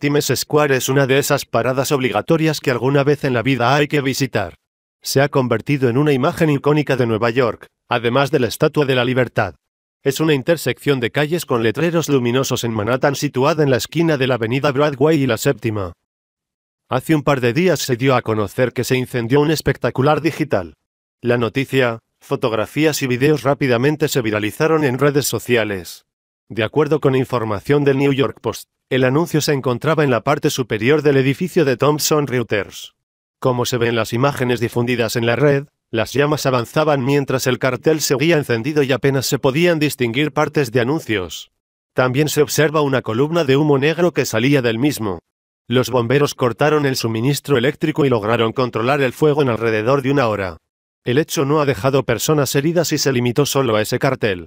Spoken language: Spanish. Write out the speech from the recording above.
Times Square es una de esas paradas obligatorias que alguna vez en la vida hay que visitar. Se ha convertido en una imagen icónica de Nueva York, además de la Estatua de la Libertad. Es una intersección de calles con letreros luminosos en Manhattan situada en la esquina de la avenida Broadway y la séptima. Hace un par de días se dio a conocer que se incendió un espectacular digital. La noticia, fotografías y videos rápidamente se viralizaron en redes sociales. De acuerdo con información del New York Post, el anuncio se encontraba en la parte superior del edificio de Thomson Reuters. Como se ven las imágenes difundidas en la red, las llamas avanzaban mientras el cartel seguía encendido y apenas se podían distinguir partes de anuncios. También se observa una columna de humo negro que salía del mismo. Los bomberos cortaron el suministro eléctrico y lograron controlar el fuego en alrededor de una hora. El hecho no ha dejado personas heridas y se limitó solo a ese cartel.